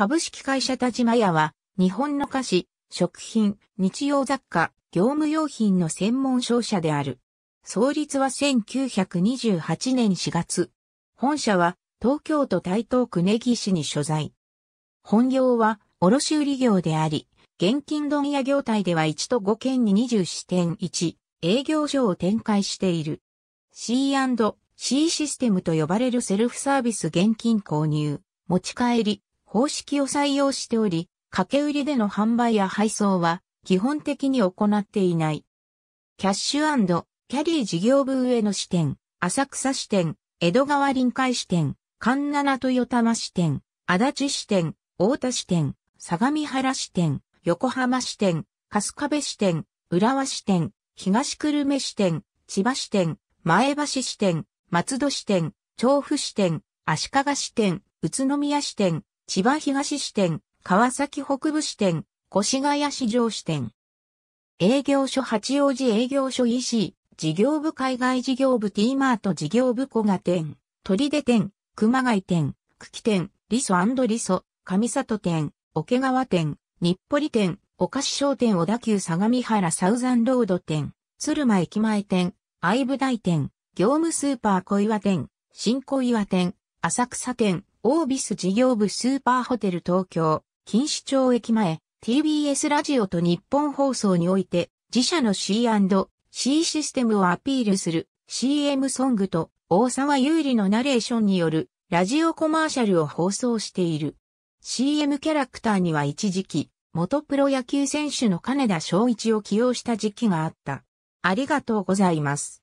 株式会社田島屋は、日本の菓子、食品、日用雑貨、業務用品の専門商社である。創立は1928年4月。本社は東京都台東区根岸市に所在。本業は卸売業であり、現金問屋業態では1都5県に20支店1営業所を展開している。C&C システムと呼ばれるセルフサービス現金購入、持ち帰り、方式を採用しており、掛け売りでの販売や配送は基本的に行っていない。キャッシュキャリー事業部上野支店、浅草支店、江戸川臨海支店、神七豊玉支店、足立支店、大田支店、相模原支店、横浜支店、春日部支店、浦和支店、東久留米支店、千葉支店、前橋支店、松戸支店、調布支店、足利支店、宇都宮支店、千葉東支店、川崎北部支店、越谷市場支店。営業所八王子営業所 EC、事業部海外事業部 T マート事業部小賀店、鳥出店、熊谷店、久喜店、リソリソ、上里店、桶川店、日暮里店、お菓子商店小田急相模原サウザンロード店、鶴間駅前店、愛部大店、業務スーパー小岩店、新小岩店、浅草店、オービス事業部スーパーホテル東京、錦糸町駅前、TBS ラジオと日本放送において、自社の C&C システムをアピールする CM ソングと大沢優里のナレーションによるラジオコマーシャルを放送している。CM キャラクターには一時期、元プロ野球選手の金田翔一を起用した時期があった。ありがとうございます。